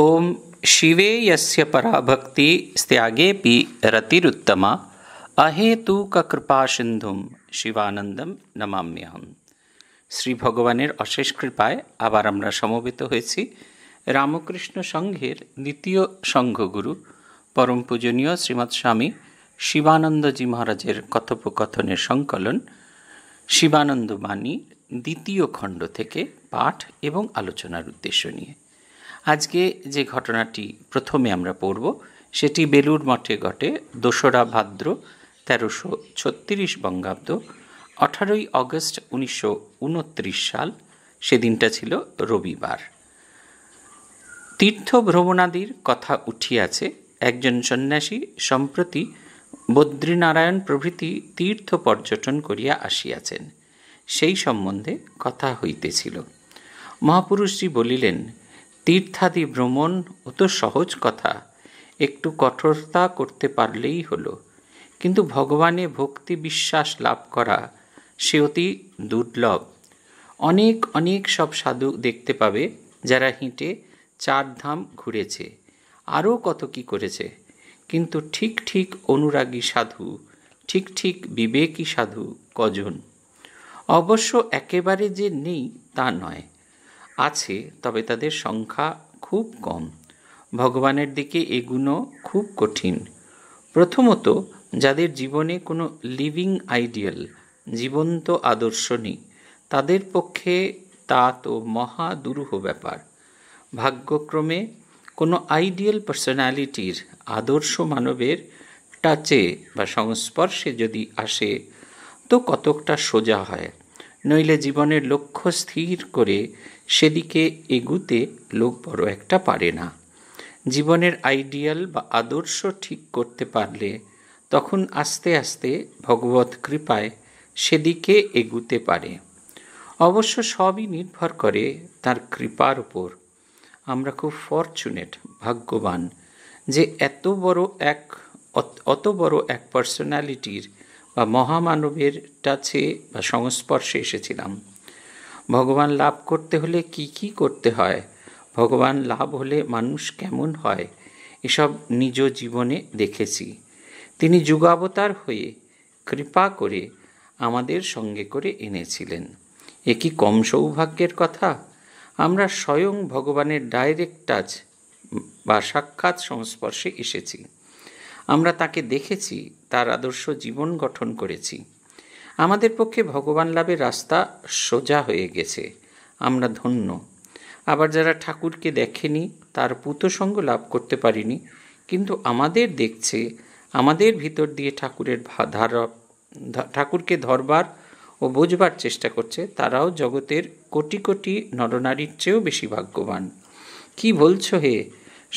ಓಂ ಶಿವೇ ಯಸ್ಯ ಪರಾಭಕ್ತಿ ಸ್ತ್ಯಾಗೇಪಿ ರತಿರುತ್ತಮ ಅಹೇತುಕ কৃপা সিন্ধুম শিবানন্দম নমাম্যহম শ্রী ভগবানের অশেষ কৃপায় আবার আমরা সমবেত হয়েছি রামকৃষ্ণ সংঘের দ্বিতীয় সংঘগুরু পরম পূজনীয় শ্রীমৎ স্বামী শিবানন্দজি মহারাজের কথোপকথনের সংকলন শিবানন্দ বাণী দ্বিতীয় খণ্ড থেকে পাঠ এবং আলোচনার উদ্দেশ্য নিয়ে আজকে যে ঘটনাটি প্রথমে আমরা পড়ব সেটি বেলুর মঠে ঘটে দোসরা ভাদ্র তেরোশো ছত্রিশ বঙ্গাব্দ আঠারোই অগস্ট উনিশশো সাল সেদিনটা ছিল রবিবার তীর্থ ভ্রমণাদির কথা উঠিয়াছে একজন সন্ন্যাসী সম্প্রতি বদ্রীনারায়ণ প্রভৃতি তীর্থ পর্যটন করিয়া আসিয়াছেন সেই সম্বন্ধে কথা হইতেছিল মহাপুরুষটি বলিলেন তীর্থাদি ভ্রমণ অত সহজ কথা একটু কঠোরতা করতে পারলেই হলো কিন্তু ভগবানে ভক্তি বিশ্বাস লাভ করা সে অতি দুর্লভ অনেক অনেক সব সাধু দেখতে পাবে যারা হেঁটে চার ধাম ঘুরেছে আরও কত কি করেছে কিন্তু ঠিক ঠিক অনুরাগী সাধু ঠিক ঠিক বিবেকী সাধু কজন অবশ্য একেবারে যে নেই তা নয় আছে তবে তাদের সংখ্যা খুব কম ভগবানের দিকে এগুনো খুব কঠিন প্রথমত যাদের জীবনে কোনো লিভিং আইডিয়াল জীবন্ত আদর্শ নেই তাদের পক্ষে তা তো মহা দুরূহ ব্যাপার ভাগ্যক্রমে কোনো আইডিয়াল পার্সোনালিটির আদর্শ মানবের টাচে বা সংস্পর্শে যদি আসে তো কতকটা সোজা হয় নইলে জীবনের লক্ষ্য স্থির করে সেদিকে এগুতে লোক বড় একটা পারে না জীবনের আইডিয়াল বা আদর্শ ঠিক করতে পারলে তখন আস্তে আস্তে ভগবত কৃপায় সেদিকে এগুতে পারে অবশ্য সবই নির্ভর করে তার কৃপার উপর আমরা খুব ফরচুনেট ভাগ্যবান যে এত বড় এক অত বড় এক পার্সোনালিটির বা মহামানবের কাছে বা সংস্পর্শে এসেছিলাম ভগবান লাভ করতে হলে কি কি করতে হয় ভগবান লাভ হলে মানুষ কেমন হয় এসব নিজ জীবনে দেখেছি তিনি যুগাবতার হয়ে কৃপা করে আমাদের সঙ্গে করে এনেছিলেন এ কি কম সৌভাগ্যের কথা আমরা স্বয়ং ভগবানের ডাইরেক্ট টাচ বা সাক্ষাৎ সংস্পর্শে এসেছি আমরা তাকে দেখেছি তার আদর্শ জীবন গঠন করেছি আমাদের পক্ষে ভগবান লাভের রাস্তা সোজা হয়ে গেছে আমরা ধন্য আবার যারা ঠাকুরকে দেখেনি তার পুতসঙ্গ লাভ করতে পারিনি কিন্তু আমাদের দেখছে আমাদের ভিতর দিয়ে ঠাকুরের ধারা ঠাকুরকে ধরবার ও বোঝবার চেষ্টা করছে তারাও জগতের কোটি কোটি নরনারীর চেয়েও বেশি ভাগ্যবান কি বলছ হে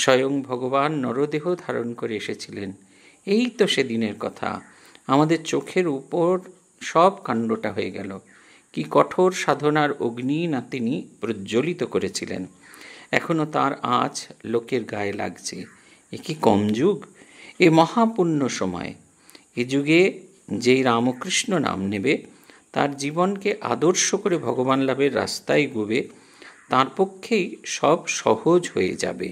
স্বয়ং ভগবান নরদেহ ধারণ করে এসেছিলেন এই তো সেদিনের কথা আমাদের চোখের উপর সব কাণ্ডটা হয়ে গেল কি কঠোর সাধনার অগ্নি না তিনি প্রজ্বলিত করেছিলেন এখনও তার আঁচ লোকের গায়ে লাগছে এ কি কম যুগ এ মহাপুণ্য সময় এ যুগে যেই রামকৃষ্ণ নাম নেবে তার জীবনকে আদর্শ করে ভগবান লাভের রাস্তায় গুবে তার পক্ষেই সব সহজ হয়ে যাবে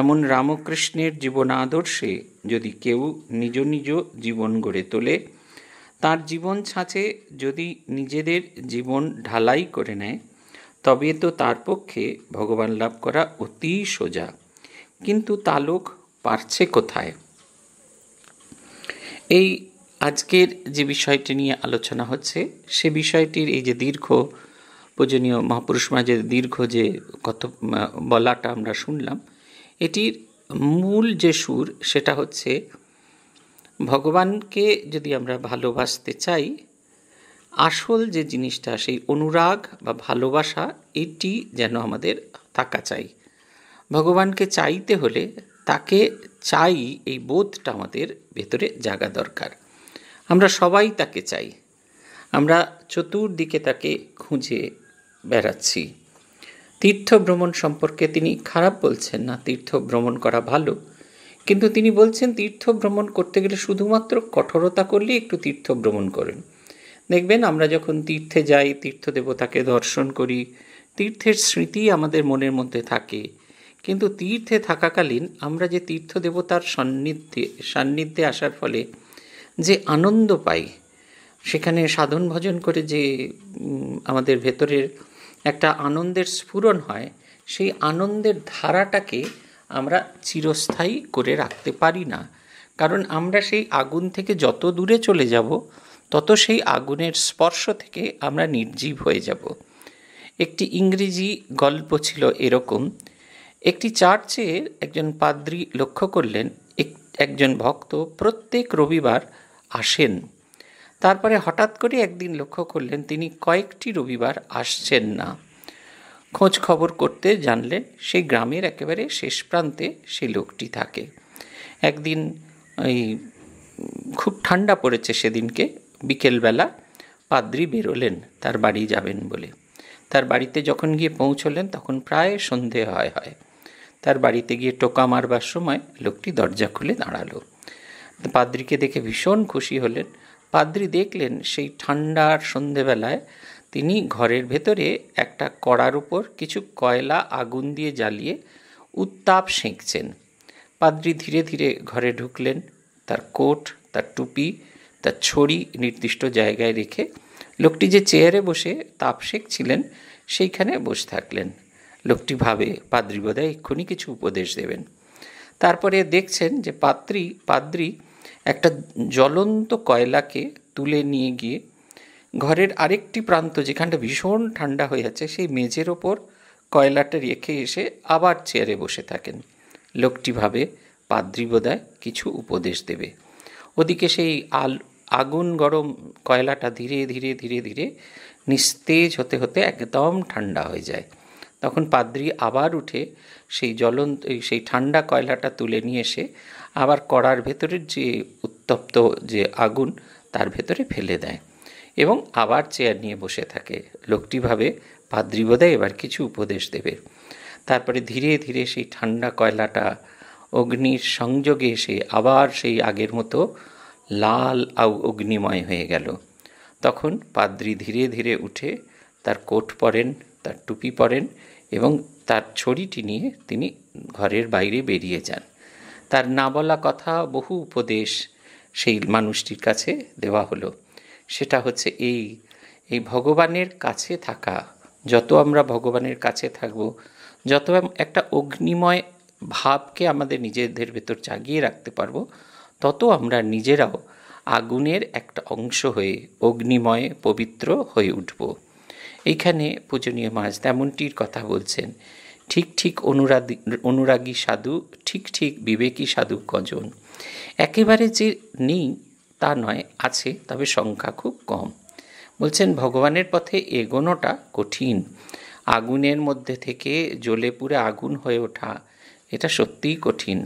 এমন রামকৃষ্ণের জীবন আদর্শে যদি কেউ নিজ নিজ জীবন গড়ে তোলে তার জীবন ছাঁচে যদি নিজেদের জীবন ঢালাই করে নেয় তবে তো তার পক্ষে ভগবান লাভ করা অতি সোজা কিন্তু তালোক পারছে কোথায় এই আজকের যে বিষয়টি নিয়ে আলোচনা হচ্ছে সে বিষয়টির এই যে দীর্ঘ পূজনীয় মহাপুরুষ মাঝে দীর্ঘ যে কত বলাটা আমরা শুনলাম এটির মূল যে সুর সেটা হচ্ছে ভগবানকে যদি আমরা ভালোবাসতে চাই আসল যে জিনিসটা সেই অনুরাগ বা ভালোবাসা এটি যেন আমাদের থাকা চাই ভগবানকে চাইতে হলে তাকে চাই এই বোধটা আমাদের ভেতরে জাগা দরকার আমরা সবাই তাকে চাই আমরা চতুর্দিকে তাকে খুঁজে বেড়াচ্ছি তীর্থ ভ্রমণ সম্পর্কে তিনি খারাপ বলছেন না তীর্থ ভ্রমণ করা ভালো কিন্তু তিনি বলছেন তীর্থ ভ্রমণ করতে গেলে শুধুমাত্র কঠোরতা করলেই একটু তীর্থ ভ্রমণ করেন দেখবেন আমরা যখন তীর্থে যাই তীর্থ দেবতাকে দর্শন করি তীর্থের স্মৃতি আমাদের মনের মধ্যে থাকে কিন্তু তীর্থে থাকাকালীন আমরা যে তীর্থ দেবতার সান্নিধ্যে সান্নিধ্যে আসার ফলে যে আনন্দ পাই সেখানে সাধন ভজন করে যে আমাদের ভেতরের একটা আনন্দের স্ফুরন হয় সেই আনন্দের ধারাটাকে আমরা চিরস্থায়ী করে রাখতে পারি না কারণ আমরা সেই আগুন থেকে যত দূরে চলে যাব তত সেই আগুনের স্পর্শ থেকে আমরা নির্জীব হয়ে যাব একটি ইংরেজি গল্প ছিল এরকম একটি চার্চে একজন পাদ্রী লক্ষ্য করলেন একজন ভক্ত প্রত্যেক রবিবার আসেন তারপরে হঠাৎ করে একদিন লক্ষ্য করলেন তিনি কয়েকটি রবিবার আসছেন না খোঁজ খবর করতে জানলেন সেই গ্রামের একেবারে শেষ প্রান্তে সেই লোকটি থাকে একদিন এই খুব ঠান্ডা পড়েছে সেদিনকে বিকেলবেলা পাদ্রি বেরোলেন তার বাড়ি যাবেন বলে তার বাড়িতে যখন গিয়ে পৌঁছলেন তখন প্রায় সন্ধে হয় হয় তার বাড়িতে গিয়ে টোকা মারবার সময় লোকটি দরজা খুলে দাঁড়ালো পাদ্রিকে দেখে ভীষণ খুশি হলেন পাদ্রি দেখলেন সেই ঠান্ডার সন্ধেবেলায় তিনি ঘরের ভেতরে একটা কড়ার উপর কিছু কয়লা আগুন দিয়ে জ্বালিয়ে উত্তাপ সেঁকছেন পাদ্রি ধীরে ধীরে ঘরে ঢুকলেন তার কোট তার টুপি তার ছড়ি নির্দিষ্ট জায়গায় রেখে লোকটি যে চেয়ারে বসে তাপ সেঁকছিলেন সেইখানে বসে থাকলেন লোকটি ভাবে পাদ্রি বোধহয় এক্ষুনি কিছু উপদেশ দেবেন তারপরে দেখছেন যে পাত্রী পাদ্রি একটা জ্বলন্ত কয়লাকে তুলে নিয়ে গিয়ে ঘরের আরেকটি প্রান্ত যেখানটা ভীষণ ঠান্ডা হয়ে যাচ্ছে সেই মেঝের ওপর কয়লাটা রেখে এসে আবার চেয়ারে বসে থাকেন লোকটি ভাবে পাদ্রিবোদায় কিছু উপদেশ দেবে ওদিকে সেই আল আগুন গরম কয়লাটা ধীরে ধীরে ধীরে ধীরে নিস্তেজ হতে হতে একদম ঠান্ডা হয়ে যায় তখন পাদ্রি আবার উঠে সেই জ্বলন্ত সেই ঠান্ডা কয়লাটা তুলে নিয়ে এসে আবার কড়ার ভেতরের যে উত্তপ্ত যে আগুন তার ভেতরে ফেলে দেয় এবং আবার চেয়ার নিয়ে বসে থাকে লোকটি ভাবে পাদ্রি বোধহয় এবার কিছু উপদেশ দেবে তারপরে ধীরে ধীরে সেই ঠান্ডা কয়লাটা অগ্নির সংযোগে এসে আবার সেই আগের মতো লাল আউ অগ্নিময় হয়ে গেল তখন পাদ্রি ধীরে ধীরে উঠে তার কোট পরেন তার টুপি পরেন এবং তার ছড়িটি নিয়ে তিনি ঘরের বাইরে বেরিয়ে যান তার না বলা কথা বহু উপদেশ সেই মানুষটির কাছে দেওয়া হলো সেটা হচ্ছে এই এই ভগবানের কাছে থাকা যত আমরা ভগবানের কাছে থাকব যত একটা অগ্নিময় ভাবকে আমাদের নিজেদের ভেতর জাগিয়ে রাখতে পারবো তত আমরা নিজেরাও আগুনের একটা অংশ হয়ে অগ্নিময় পবিত্র হয়ে উঠব এইখানে পূজনীয় মাছ তেমনটির কথা বলছেন ঠিক ঠিক অনুরাগী অনুরাগী সাধু ঠিক ঠিক বিবেকী সাধু কজন একেবারে যে নেই তা নয় আছে তবে সংখ্যা খুব কম বলছেন ভগবানের পথে এগোনোটা কঠিন আগুনের মধ্যে থেকে জ্বলে পুরে আগুন হয়ে ওঠা এটা সত্যিই কঠিন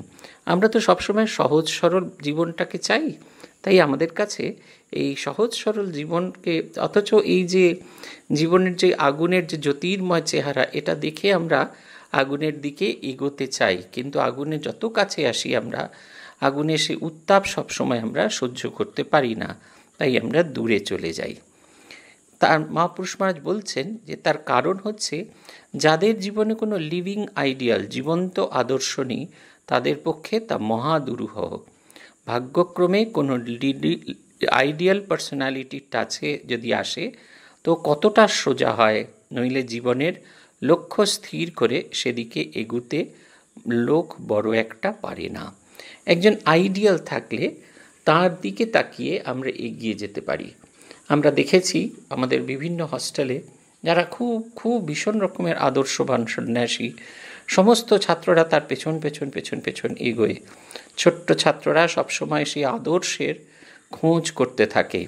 আমরা তো সবসময় সহজ সরল জীবনটাকে চাই তাই আমাদের কাছে এই সহজ সরল জীবনকে অথচ এই যে জীবনের যে আগুনের যে জ্যোতির্ময় চেহারা এটা দেখে আমরা আগুনের দিকে এগোতে চাই কিন্তু আগুনে যত কাছে আসি আমরা আগুনে সে উত্তাপ সবসময় আমরা সহ্য করতে পারি না তাই আমরা দূরে চলে যাই তার মহাপুরুষ মহারাজ বলছেন যে তার কারণ হচ্ছে যাদের জীবনে কোনো লিভিং আইডিয়াল জীবন্ত আদর্শ নেই তাদের পক্ষে তা মহাদুরূহ ভাগ্যক্রমে কোনো আইডিয়াল পার্সোনালিটির টাচে যদি আসে তো কতটা সোজা হয় নইলে জীবনের লক্ষ্য স্থির করে সেদিকে এগুতে লোক বড় একটা পারে না একজন আইডিয়াল থাকলে তার দিকে তাকিয়ে আমরা এগিয়ে যেতে পারি আমরা দেখেছি আমাদের বিভিন্ন হস্টেলে যারা খুব খুব ভীষণ রকমের আদর্শবান সন্ন্যাসী সমস্ত ছাত্ররা তার পেছন পেছন পেছন পেছন এগোয় ছোট্ট ছাত্ররা সবসময় সেই আদর্শের খোঁজ করতে থাকে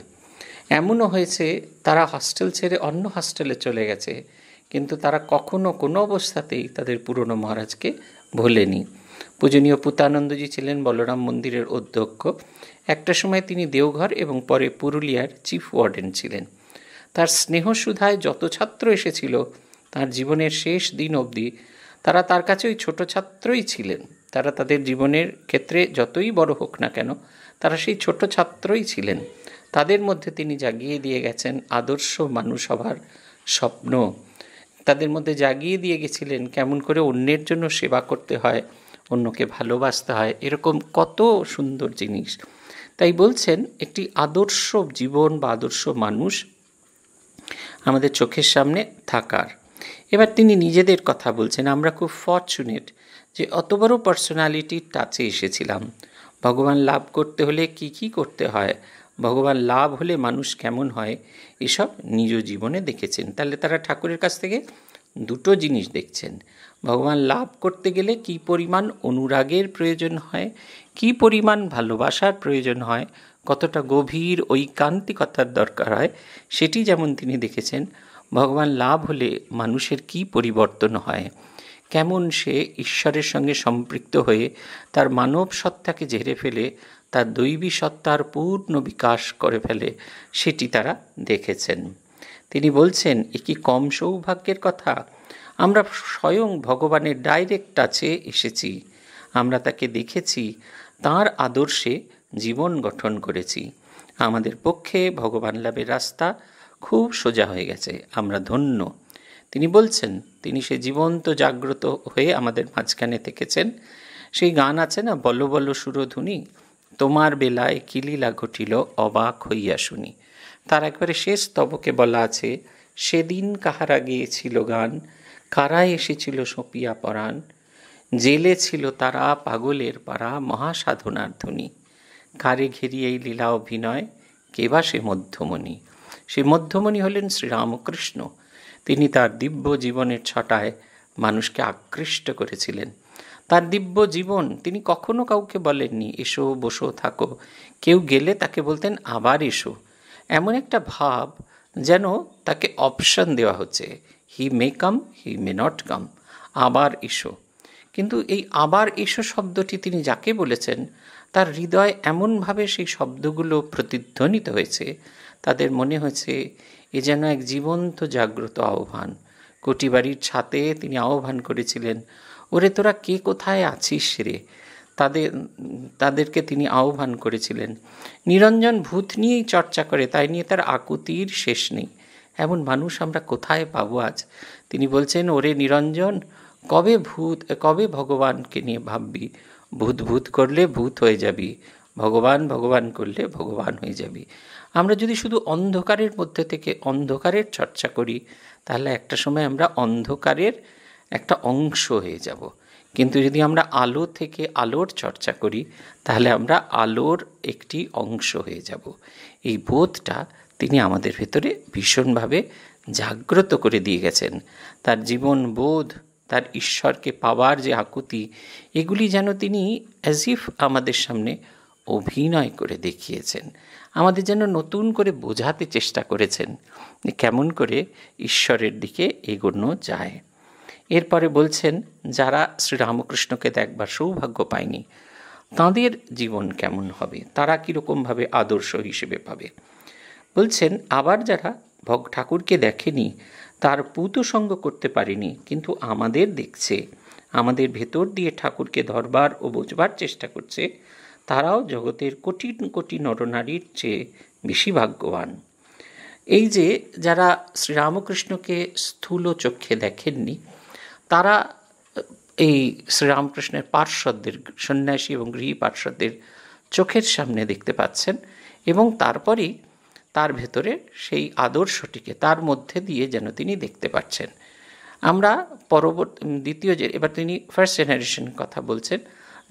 এমনও হয়েছে তারা হস্টেল ছেড়ে অন্য হস্টেলে চলে গেছে কিন্তু তারা কখনো কোনো অবস্থাতেই তাদের পুরনো মহারাজকে ভোলেনি পূজনীয় পুতানন্দজি ছিলেন বলরাম মন্দিরের অধ্যক্ষ একটা সময় তিনি দেওঘর এবং পরে পুরুলিয়ার চিফ ওয়ার্ডেন ছিলেন তার স্নেহসুধায় যত ছাত্র এসেছিল তার জীবনের শেষ দিন অবধি তারা তার কাছে ওই ছোটো ছাত্রই ছিলেন তারা তাদের জীবনের ক্ষেত্রে যতই বড় হোক না কেন তারা সেই ছোট ছাত্রই ছিলেন তাদের মধ্যে তিনি জাগিয়ে দিয়ে গেছেন আদর্শ মানুষ হবার স্বপ্ন তাদের মধ্যে জাগিয়ে দিয়ে গেছিলেন কেমন করে অন্যের জন্য সেবা করতে হয় অন্যকে ভালোবাসতে হয় এরকম কত সুন্দর জিনিস তাই বলছেন একটি আদর্শ জীবন বা আদর্শ মানুষ আমাদের চোখের সামনে থাকার এবার তিনি নিজেদের কথা বলছেন আমরা খুব ফর্চুনেট যে অত বড় পার্সোনালিটির টাচে এসেছিলাম ভগবান লাভ করতে হলে কি কি করতে হয় ভগবান লাভ হলে মানুষ কেমন হয় এসব নিজ জীবনে দেখেছেন তাহলে তারা ঠাকুরের কাছ থেকে দুটো জিনিস দেখছেন ভগবান লাভ করতে গেলে কি পরিমাণ অনুরাগের প্রয়োজন হয় কি পরিমাণ ভালোবাসার প্রয়োজন হয় কতটা গভীর ঐকান্তিকতার দরকার হয় সেটি যেমন তিনি দেখেছেন ভগবান লাভ হলে মানুষের কি পরিবর্তন হয় কেমন সে ঈশ্বরের সঙ্গে সম্পৃক্ত হয়ে তার মানব সত্তাকে ঝেড়ে ফেলে তার দৈবী সত্তার পূর্ণ বিকাশ করে ফেলে সেটি তারা দেখেছেন তিনি বলছেন এ কি কম সৌভাগ্যের কথা আমরা স্বয়ং ভগবানের ডাইরেক্ট টাচে এসেছি আমরা তাকে দেখেছি তার আদর্শে জীবন গঠন করেছি আমাদের পক্ষে ভগবান লাভের রাস্তা খুব সোজা হয়ে গেছে আমরা ধন্য তিনি বলছেন তিনি সে জীবন্ত জাগ্রত হয়ে আমাদের মাঝখানে থেকেছেন সেই গান আছে না বল্ল বল্ল সুরধুনি তোমার বেলায় কি লীলা ঘটিল অবাক হইয়া শুনি তার একবারে শেষ তবকে বলা আছে সেদিন কাহারা গিয়েছিল গান কারা এসেছিল সপিয়া পরাণ জেলে ছিল তারা পাগলের পাড়া মহাসাধনার ধ্বনি কারে ঘেরি এই লীলা অভিনয় কেবা সে মধ্যমণি সে মধ্যমণি হলেন শ্রীরামকৃষ্ণ তিনি তার দিব্য জীবনের ছটায় মানুষকে আকৃষ্ট করেছিলেন তার দিব্য জীবন তিনি কখনো কাউকে বলেননি এসো বসো থাকো কেউ গেলে তাকে বলতেন আবার এসো এমন একটা ভাব যেন তাকে অপশন দেওয়া হচ্ছে হি মে কাম হি মে নট কাম আবার এসো কিন্তু এই আবার এসো শব্দটি তিনি যাকে বলেছেন তার হৃদয় এমনভাবে সেই শব্দগুলো প্রতিধ্বনিত হয়েছে তাদের মনে হয়েছে এ যেন এক জীবন্ত জাগ্রত আহ্বান কোটিবাড়ির ছাতে তিনি আহ্বান করেছিলেন ওরে তোরা কে কোথায় আছিস রে তাদের তাদেরকে তিনি আহ্বান করেছিলেন নিরঞ্জন ভূত নিয়েই চর্চা করে তাই নিয়ে তার আকুতির শেষ নেই এমন মানুষ আমরা কোথায় পাবো আজ তিনি বলছেন ওরে নিরঞ্জন কবে ভূত কবে ভগবানকে নিয়ে ভাববি ভূত ভূত করলে ভূত হয়ে যাবি ভগবান ভগবান করলে ভগবান হয়ে যাবি আমরা যদি শুধু অন্ধকারের মধ্যে থেকে অন্ধকারের চর্চা করি তাহলে একটা সময় আমরা অন্ধকারের একটা অংশ হয়ে যাব কিন্তু যদি আমরা আলো থেকে আলোর চর্চা করি তাহলে আমরা আলোর একটি অংশ হয়ে যাব এই বোধটা তিনি আমাদের ভেতরে ভীষণভাবে জাগ্রত করে দিয়ে গেছেন তার জীবন বোধ তার ঈশ্বরকে পাওয়ার যে আকুতি এগুলি যেন তিনি অ্যাজ ইফ আমাদের সামনে অভিনয় করে দেখিয়েছেন আমাদের যেন নতুন করে বোঝাতে চেষ্টা করেছেন কেমন করে ঈশ্বরের দিকে এগোনো যায় এরপরে বলছেন যারা শ্রীরামকৃষ্ণকে দেখবার সৌভাগ্য পায়নি তাদের জীবন কেমন হবে তারা কীরকমভাবে আদর্শ হিসেবে পাবে বলছেন আবার যারা ভগ ঠাকুরকে দেখেনি তার পুত সঙ্গ করতে পারেনি কিন্তু আমাদের দেখছে আমাদের ভেতর দিয়ে ঠাকুরকে ধরবার ও বোঝবার চেষ্টা করছে তারাও জগতের কোটি কোটি নরনারীর চেয়ে বেশি ভাগ্যবান এই যে যারা শ্রীরামকৃষ্ণকে স্থূল চক্ষে দেখেননি তারা এই শ্রীরামকৃষ্ণের পার্শ্বদের সন্ন্যাসী এবং গৃহী পার্শ্বদের চোখের সামনে দেখতে পাচ্ছেন এবং তারপরই তার ভেতরে সেই আদর্শটিকে তার মধ্যে দিয়ে যেন তিনি দেখতে পাচ্ছেন আমরা পরবর্তী দ্বিতীয় যে এবার তিনি ফার্স্ট জেনারেশন কথা বলছেন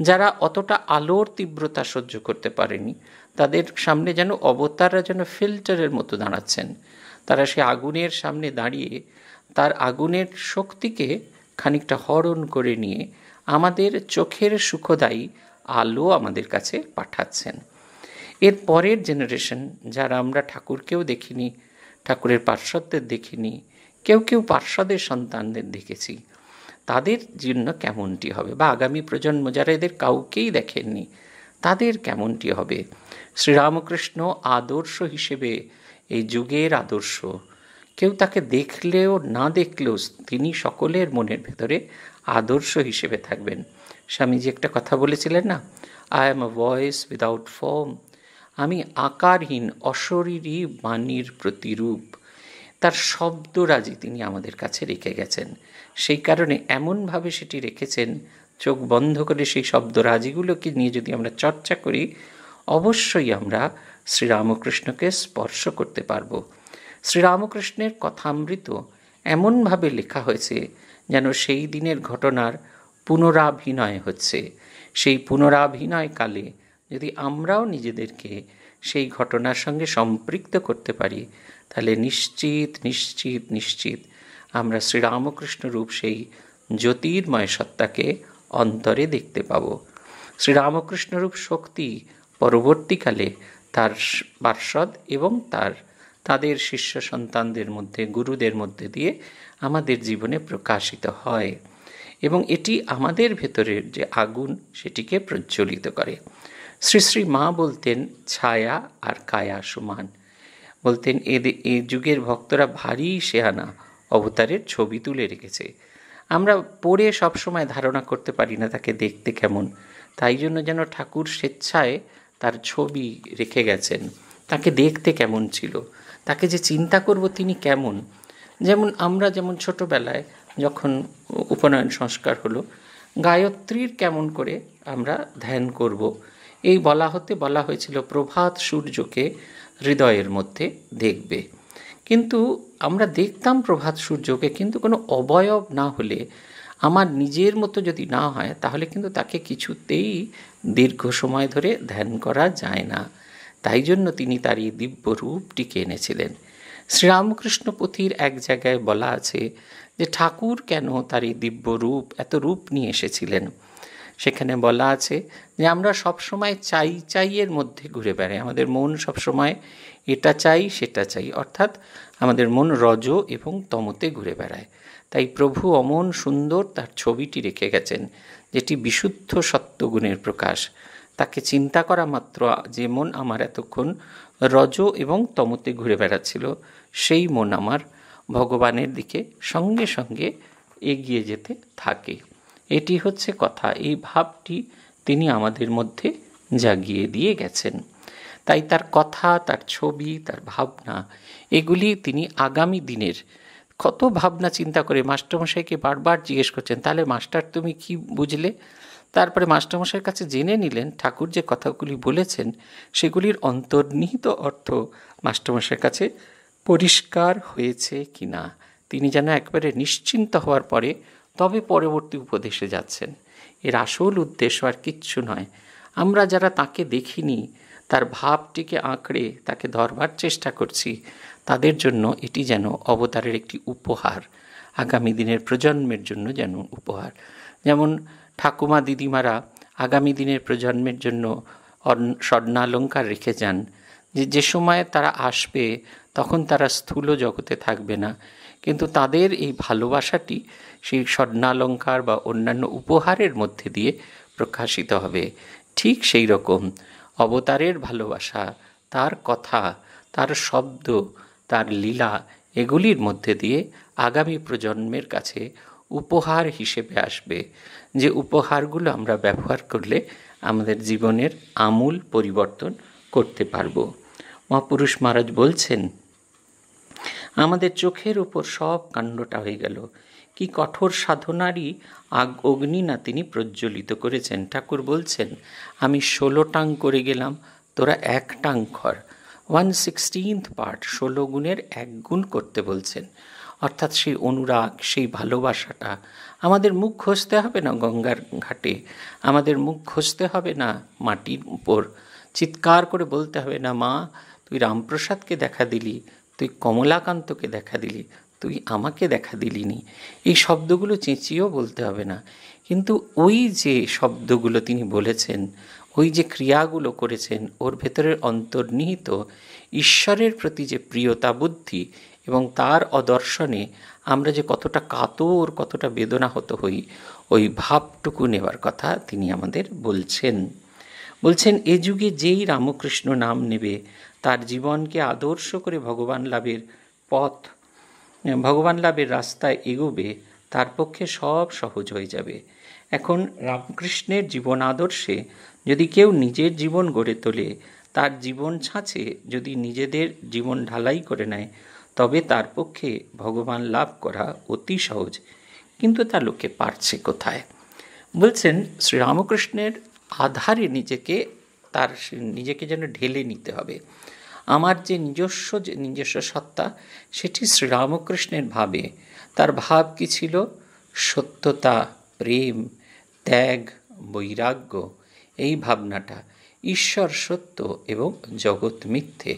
যারা অতটা আলোর তীব্রতা সহ্য করতে পারেনি তাদের সামনে যেন অবতাররা যেন ফিল্টারের মতো দাঁড়াচ্ছেন তারা সে আগুনের সামনে দাঁড়িয়ে তার আগুনের শক্তিকে খানিকটা হরণ করে নিয়ে আমাদের চোখের সুখদায়ী আলো আমাদের কাছে পাঠাচ্ছেন এর পরের জেনারেশন যারা আমরা ঠাকুরকেও দেখিনি ঠাকুরের পার্শ্বদের দেখিনি কেউ কেউ পার্শ্বদের সন্তানদের দেখেছি তাদের জন্য কেমনটি হবে বা আগামী প্রজন্ম যারা এদের কাউকেই দেখেননি তাদের কেমনটি হবে শ্রীরামকৃষ্ণ আদর্শ হিসেবে এই যুগের আদর্শ কেউ তাকে দেখলেও না দেখলেও তিনি সকলের মনের ভেতরে আদর্শ হিসেবে থাকবেন স্বামীজি একটা কথা বলেছিলেন না I am a voice without form আমি আকারহীন অশরীরী বাণীর প্রতিরূপ তার শব্দরাজি তিনি আমাদের কাছে রেখে গেছেন সেই কারণে এমনভাবে সেটি রেখেছেন চোখ বন্ধ করে সেই শব্দরাজিগুলোকে নিয়ে যদি আমরা চর্চা করি অবশ্যই আমরা শ্রীরামকৃষ্ণকে স্পর্শ করতে পারবো শ্রীরামকৃষ্ণের কথামৃত এমনভাবে লেখা হয়েছে যেন সেই দিনের ঘটনার পুনরাভিনয় হচ্ছে সেই পুনরাভিনয় কালে যদি আমরাও নিজেদেরকে সেই ঘটনার সঙ্গে সম্পৃক্ত করতে পারি তাহলে নিশ্চিত নিশ্চিত নিশ্চিত আমরা শ্রীরামকৃষ্ণ রূপ সেই জ্যোতির্ময় সত্তাকে অন্তরে দেখতে পাব শ্রীরামকৃষ্ণরূপ শক্তি পরবর্তীকালে তার পার্ষদ এবং তার তাদের শিষ্য সন্তানদের মধ্যে গুরুদের মধ্যে দিয়ে আমাদের জীবনে প্রকাশিত হয় এবং এটি আমাদের ভেতরের যে আগুন সেটিকে প্রজ্বলিত করে শ্রী শ্রী মা বলতেন ছায়া আর কায়া সমান বলতেন এদে এ যুগের ভক্তরা ভারী সেহানা অবতারের ছবি তুলে রেখেছে আমরা পড়ে সবসময় ধারণা করতে পারি না তাকে দেখতে কেমন তাই জন্য যেন ঠাকুর স্বেচ্ছায় তার ছবি রেখে গেছেন তাকে দেখতে কেমন ছিল তাকে যে চিন্তা করব তিনি কেমন যেমন আমরা যেমন ছোটবেলায় যখন উপনয়ন সংস্কার হলো গায়ত্রীর কেমন করে আমরা ধ্যান করব এই বলা হতে বলা হয়েছিল প্রভাত সূর্যকে হৃদয়ের মধ্যে দেখবে কিন্তু আমরা দেখতাম প্রভাত সূর্যকে কিন্তু কোনো অবয়ব না হলে আমার নিজের মতো যদি না হয় তাহলে কিন্তু তাকে কিছুতেই দীর্ঘ সময় ধরে ধ্যান করা যায় না তাই জন্য তিনি তার এই দিব্য রূপটিকে এনেছিলেন শ্রীরামকৃষ্ণ পুঁথির এক জায়গায় বলা আছে যে ঠাকুর কেন তার এই দিব্য রূপ এত রূপ নিয়ে এসেছিলেন সেখানে বলা আছে যে আমরা সবসময় চাই চাইয়ের মধ্যে ঘুরে বেড়াই আমাদের মন সবসময় এটা চাই সেটা চাই অর্থাৎ আমাদের মন রজ এবং তমতে ঘুরে বেড়ায় তাই প্রভু অমন সুন্দর তার ছবিটি রেখে গেছেন যেটি বিশুদ্ধ সত্যগুণের প্রকাশ তাকে চিন্তা করা মাত্র যে মন আমার এতক্ষণ রজ এবং তমতে ঘুরে বেড়াচ্ছিল সেই মন আমার ভগবানের দিকে সঙ্গে সঙ্গে এগিয়ে যেতে থাকে এটি হচ্ছে কথা এই ভাবটি তিনি আমাদের মধ্যে জাগিয়ে দিয়ে গেছেন তাই তার কথা তার ছবি তার ভাবনা এগুলি তিনি আগামী দিনের কত ভাবনা চিন্তা করে মাস্টারমশাইকে বারবার জিজ্ঞেস করছেন তাহলে মাস্টার তুমি কি বুঝলে তারপরে মাস্টারমশাইয়ের কাছে জেনে নিলেন ঠাকুর যে কথাগুলি বলেছেন সেগুলির অন্তর্নিহিত অর্থ মাস্টারমশাইয়ের কাছে পরিষ্কার হয়েছে কি না তিনি যেন একবারে নিশ্চিন্ত হওয়ার পরে তবে পরবর্তী উপদেশে যাচ্ছেন এর আসল উদ্দেশ্য আর কিচ্ছু নয় আমরা যারা তাকে দেখিনি তার ভাবটিকে আঁকড়ে তাকে ধরবার চেষ্টা করছি তাদের জন্য এটি যেন অবতারের একটি উপহার আগামী দিনের প্রজন্মের জন্য যেন উপহার যেমন ঠাকুমা দিদিমারা আগামী দিনের প্রজন্মের জন্য স্বর্ণালঙ্কার রেখে যান যে যে সময়ে তারা আসবে তখন তারা স্থূল জগতে থাকবে না কিন্তু তাদের এই ভালোবাসাটি সেই স্বর্ণালঙ্কার বা অন্যান্য উপহারের মধ্যে দিয়ে প্রকাশিত হবে ঠিক সেই রকম অবতারের ভালোবাসা তার কথা তার শব্দ তার লীলা এগুলির মধ্যে দিয়ে আগামী প্রজন্মের কাছে উপহার হিসেবে আসবে যে উপহারগুলো আমরা ব্যবহার করলে আমাদের জীবনের আমূল পরিবর্তন করতে পারব মহাপুরুষ মহারাজ বলছেন আমাদের চোখের ওপর সব কাণ্ডটা হয়ে গেল কি কঠোর সাধনারই আগ অগ্নি না তিনি প্রজ্বলিত করেছেন ঠাকুর বলছেন আমি ষোলো টাং করে গেলাম তোরা এক টাং খর ওয়ান সিক্সটিন্থ পার্ট ষোলো গুণের এক গুণ করতে বলছেন অর্থাৎ সেই অনুরাগ সেই ভালোবাসাটা আমাদের মুখ ঘষতে হবে না গঙ্গার ঘাটে আমাদের মুখ ঘষতে হবে না মাটির উপর চিৎকার করে বলতে হবে না মা তুই রামপ্রসাদকে দেখা দিলি তুই কমলাকান্তকে দেখা দিলি তুই আমাকে দেখা দিলিনি এই শব্দগুলো চেঁচিয়েও বলতে হবে না কিন্তু ওই যে শব্দগুলো তিনি বলেছেন ওই যে ক্রিয়াগুলো করেছেন ওর ভেতরের অন্তর্নিহিত ঈশ্বরের প্রতি যে প্রিয়তা বুদ্ধি এবং তার অদর্শনে আমরা যে কতটা কাতর কতটা বেদনা হত হই ওই ভাবটুকু নেওয়ার কথা তিনি আমাদের বলছেন বলছেন এ যুগে যেই রামকৃষ্ণ নাম নেবে তার জীবনকে আদর্শ করে ভগবান লাভের পথ ভগবান লাভের রাস্তায় এগোবে তার পক্ষে সব সহজ হয়ে যাবে এখন রামকৃষ্ণের জীবন আদর্শে যদি কেউ নিজের জীবন গড়ে তোলে তার জীবন ছাঁচে যদি নিজেদের জীবন ঢালাই করে নেয় তবে তার পক্ষে ভগবান লাভ করা অতি সহজ কিন্তু তা লোকে পারছে কোথায় বলছেন শ্রীরামকৃষ্ণের আধারে নিজেকে তার নিজেকে যেন ঢেলে নিতে হবে আমার যে নিজস্ব যে নিজস্ব সত্তা সেটি শ্রীরামকৃষ্ণের ভাবে তার ভাব কি ছিল সত্যতা প্রেম ত্যাগ বৈরাগ্য এই ভাবনাটা ঈশ্বর সত্য এবং জগৎ মিথ্যে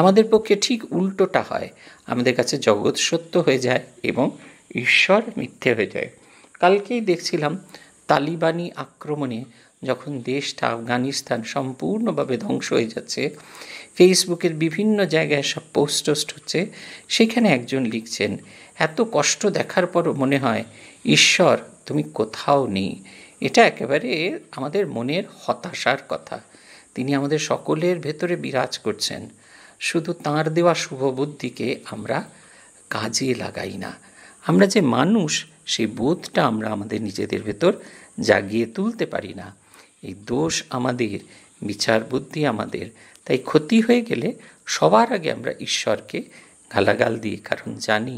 আমাদের পক্ষে ঠিক উল্টোটা হয় আমাদের কাছে জগৎ সত্য হয়ে যায় এবং ঈশ্বর মিথ্যে হয়ে যায় কালকেই দেখছিলাম তালিবানি আক্রমণে যখন দেশটা আফগানিস্তান সম্পূর্ণভাবে ধ্বংস হয়ে যাচ্ছে ফেসবুকের বিভিন্ন জায়গায় সব পোস্ট টোস্ট হচ্ছে সেখানে একজন লিখছেন এত কষ্ট দেখার পরও মনে হয় ঈশ্বর তুমি কোথাও নেই এটা একেবারে আমাদের মনের হতাশার কথা তিনি আমাদের সকলের ভেতরে বিরাজ করছেন শুধু তাঁর দেওয়া শুভবুদ্ধিকে আমরা কাজে লাগাই না আমরা যে মানুষ সেই বোধটা আমরা আমাদের নিজেদের ভেতর জাগিয়ে তুলতে পারি না এই দোষ আমাদের বিচার বুদ্ধি আমাদের তাই ক্ষতি হয়ে গেলে সবার আগে আমরা ঈশ্বরকে গালাগাল দিই কারণ জানি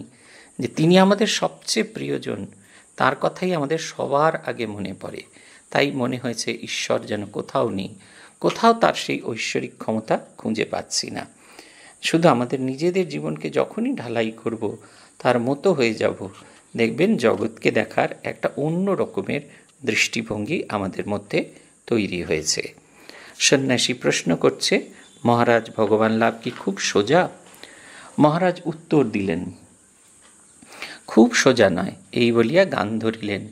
যে তিনি আমাদের সবচেয়ে প্রিয়জন তার কথাই আমাদের সবার আগে মনে পড়ে তাই মনে হয়েছে ঈশ্বর যেন কোথাও নেই কোথাও তার সেই ঐশ্বরিক ক্ষমতা খুঁজে পাচ্ছি না শুধু আমাদের নিজেদের জীবনকে যখনই ঢালাই করব তার মতো হয়ে যাব দেখবেন জগৎকে দেখার একটা অন্য রকমের দৃষ্টিভঙ্গি আমাদের মধ্যে তৈরি হয়েছে সন্ন্যাসী প্রশ্ন করছে মহারাজ ভগবান লাভ কি খুব সোজা মহারাজ উত্তর দিলেন খুব সোজা নয় এই বলিয়া গান ধরিলেন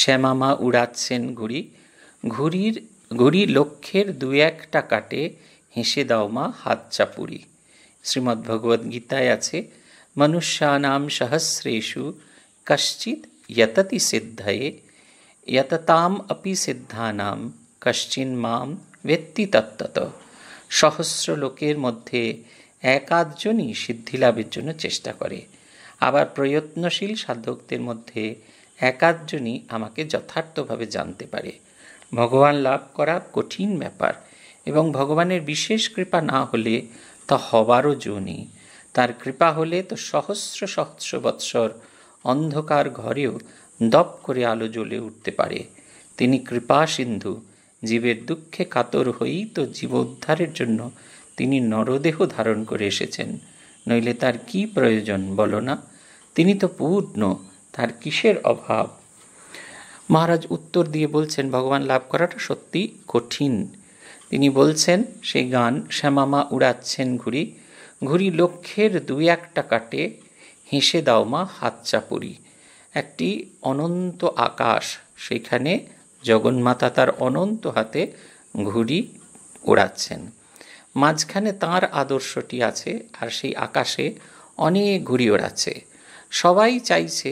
শ্যামামা উড়াচ্ছেন ঘুড়ি ঘুড়ির ঘুড়ি লক্ষ্যের দু একটা কাটে হেসে দাও মা হাত চাপুড়ি শ্রীমদ্ভগবদ্গীতায় আছে মনুষ্যানাম সহস্রেষু কশ্চিৎ যতি সিদ্ধয়ে ইয়ততাম অপি সিদ্ধানাম কশ্চিন মাম ব্যক্তি তত্ত্বত সহস্র লোকের মধ্যে একাধজনই সিদ্ধিলাভের জন্য চেষ্টা করে আবার প্রয়ত্নশীল সাধকদের মধ্যে একাধজনই আমাকে যথার্থভাবে জানতে পারে ভগবান লাভ করা কঠিন ব্যাপার এবং ভগবানের বিশেষ কৃপা না হলে তা হবারও জো নেই তার কৃপা হলে তো সহস্র সহস্র বৎসর অন্ধকার ঘরেও দপ করে আলো জ্বলে উঠতে পারে তিনি কৃপা সিন্ধু জীবের দুঃখে কাতর হয়েই তো জীব উদ্ধারের জন্য তিনি নরদেহ ধারণ করে এসেছেন নইলে তার কি প্রয়োজন বলো না তিনি তো পূর্ণ তার কিসের অভাব মহারাজ উত্তর দিয়ে বলছেন ভগবান লাভ করাটা সত্যি কঠিন তিনি বলছেন সেই গান শ্যামামা উড়াচ্ছেন ঘুড়ি ঘুড়ি লক্ষ্যের দুই একটা কাটে হেসে দাও মা হাত চাপড়ি একটি অনন্ত আকাশ সেখানে জগন্মাতা তার অনন্ত হাতে ঘুড়ি উড়াচ্ছেন মাঝখানে তার আদর্শটি আছে আর সেই আকাশে অনেক ঘুড়ি ওড়াচ্ছে সবাই চাইছে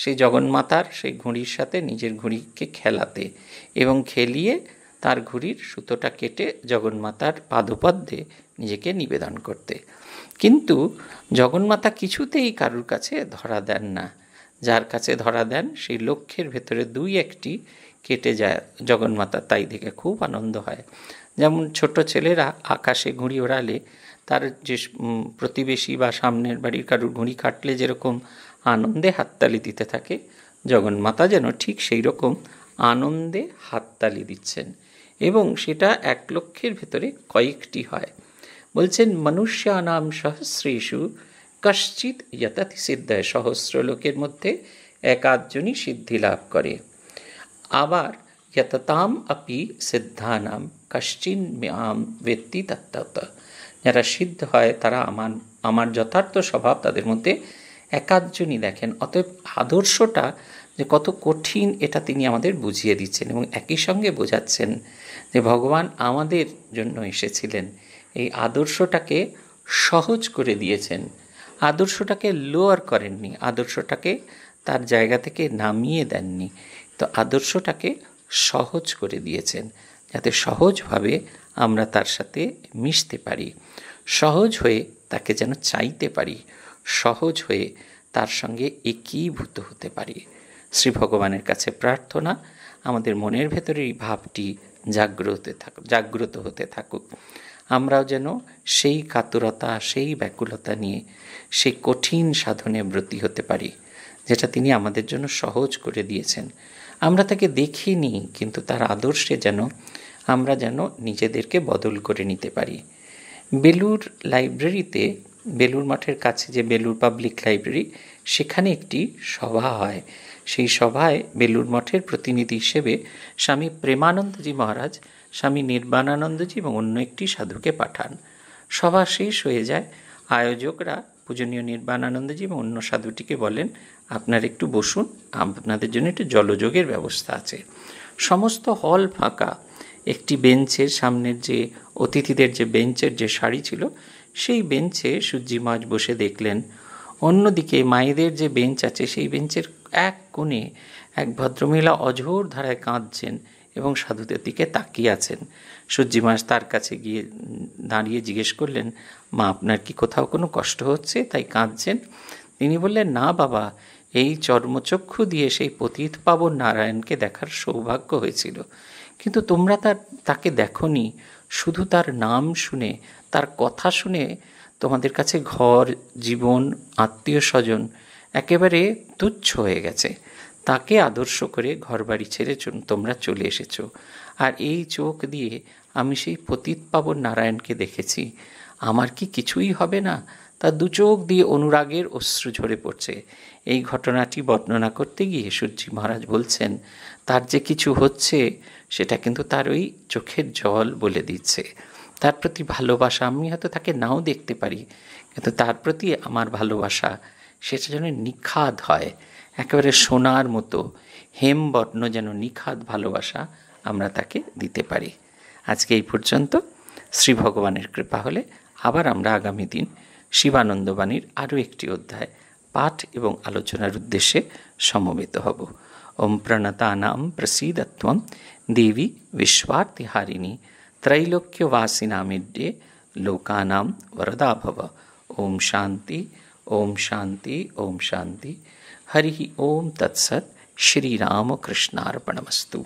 সে জগন্মাতার সেই ঘুড়ির সাথে নিজের ঘুড়িকে খেলাতে এবং খেলিয়ে তার ঘুড়ির সুতোটা কেটে জগন্মাতার পাদপদ্মে নিজেকে নিবেদন করতে কিন্তু জগন্মাতা কিছুতেই কারুর কাছে ধরা দেন না যার কাছে ধরা দেন সেই লক্ষ্যের ভেতরে দুই একটি কেটে যায় জগন্মাতা তাই দেখে খুব আনন্দ হয় যেমন ছোট ছেলেরা আকাশে ঘুড়ি ওড়ালে তার যে প্রতিবেশী বা সামনের বাড়ির কারুর ঘুড়ি কাটলে যেরকম আনন্দে হাততালি দিতে থাকে জগন্মাতা যেন ঠিক সেই রকম আনন্দে হাততালি দিচ্ছেন এবং সেটা এক লক্ষের ভেতরে কয়েকটি হয় বলছেন মনুষ্যানাম সহস্রেষু কশ্চিৎ যথাতি সিদ্ধায় সহস্র লোকের মধ্যে একাধজনই সিদ্ধি লাভ করে আবার যততাম আপি সিদ্ধানাম কশ্চিন আম ব্যক্তি তত্ত্বত যারা সিদ্ধ হয় তারা আমার আমার যথার্থ স্বভাব তাদের মধ্যে একাধজনই দেখেন অতএব আদর্শটা যে কত কঠিন এটা তিনি আমাদের বুঝিয়ে দিচ্ছেন এবং একই সঙ্গে বোঝাচ্ছেন যে ভগবান আমাদের জন্য এসেছিলেন এই আদর্শটাকে সহজ করে দিয়েছেন আদর্শটাকে লোয়ার করেননি আদর্শটাকে তার জায়গা থেকে নামিয়ে দেননি তো আদর্শটাকে সহজ করে দিয়েছেন যাতে সহজভাবে আমরা তার সাথে মিশতে পারি সহজ হয়ে তাকে যেন চাইতে পারি সহজ হয়ে তার সঙ্গে একীভূত হতে পারি শ্রী ভগবানের কাছে প্রার্থনা আমাদের মনের ভেতরে এই ভাবটি জাগ্রত থাকুক জাগ্রত হতে থাকুক আমরাও যেন সেই কাতুরতা সেই ব্যাকুলতা নিয়ে সেই কঠিন সাধনে ব্রতী হতে পারি যেটা তিনি আমাদের জন্য সহজ করে দিয়েছেন আমরা তাকে দেখিনি কিন্তু তার আদর্শে যেন আমরা যেন নিজেদেরকে বদল করে নিতে পারি বেলুর লাইব্রেরিতে বেলুর মাঠের কাছে যে বেলুর পাবলিক লাইব্রেরি সেখানে একটি সভা হয় সেই সভায় বেলুর মঠের প্রতিনিধি হিসেবে স্বামী প্রেমানন্দজি মহারাজ স্বামী নির্বাণানন্দজি এবং অন্য একটি সাধুকে পাঠান সভা শেষ হয়ে যায় আয়োজকরা পূজনীয় নির্বাণানন্দজি এবং অন্য সাধুটিকে বলেন আপনার একটু বসুন আপনাদের জন্য একটু জলযোগের ব্যবস্থা আছে সমস্ত হল ফাঁকা একটি বেঞ্চের সামনের যে অতিথিদের যে বেঞ্চের যে শাড়ি ছিল সেই বেঞ্চে সূর্যি মাছ বসে দেখলেন অন্যদিকে মায়েদের যে বেঞ্চ আছে সেই বেঞ্চের এক কোণে এক ভদ্রমহিলা অঝোর ধারায় কাঁদছেন এবং সাধুদের দিকে তাকিয়ে আছেন সূর্যিমাস তার কাছে গিয়ে দাঁড়িয়ে জিজ্ঞেস করলেন মা আপনার কি কোথাও কোনো কষ্ট হচ্ছে তাই কাঁদছেন তিনি বললেন না বাবা এই চর্মচক্ষু দিয়ে সেই পতিত পাবন নারায়ণকে দেখার সৌভাগ্য হয়েছিল কিন্তু তোমরা তার তাকে দেখনি শুধু তার নাম শুনে তার কথা শুনে তোমাদের কাছে ঘর জীবন আত্মীয় স্বজন একেবারে তুচ্ছ হয়ে গেছে তাকে আদর্শ করে ঘরবাড়ি ছেড়ে তোমরা চলে এসেছো আর এই চোখ দিয়ে আমি সেই পতিত পাবন নারায়ণকে দেখেছি আমার কি কিছুই হবে না তা দু চোখ দিয়ে অনুরাগের অশ্রু ঝরে পড়ছে এই ঘটনাটি বর্ণনা করতে গিয়ে সূর্যি মহারাজ বলছেন তার যে কিছু হচ্ছে সেটা কিন্তু তার ওই চোখের জল বলে দিচ্ছে তার প্রতি ভালোবাসা আমি হয়তো তাকে নাও দেখতে পারি কিন্তু তার প্রতি আমার ভালোবাসা সেটা যেন নিখাদ হয় একেবারে সোনার মতো হেমবর্ণ যেন নিখাদ ভালোবাসা আমরা তাকে দিতে পারি আজকে এই পর্যন্ত শ্রী ভগবানের কৃপা হলে আবার আমরা আগামী দিন শিবানন্দবাণীর আরও একটি অধ্যায় পাঠ এবং আলোচনার উদ্দেশ্যে সমবেত হব ওম প্রণতানাম প্রসীদত্বম দেবী বিশ্বার্থীহারিণী त्रैलोक्यवासिनामिड्ये लोकानां वरदा भव ওম শান্তি ॐ शान्ति, ॐ शान्ति हरिः ॐ तत्सत् श्रीरामकृष्णार्पणमस्तु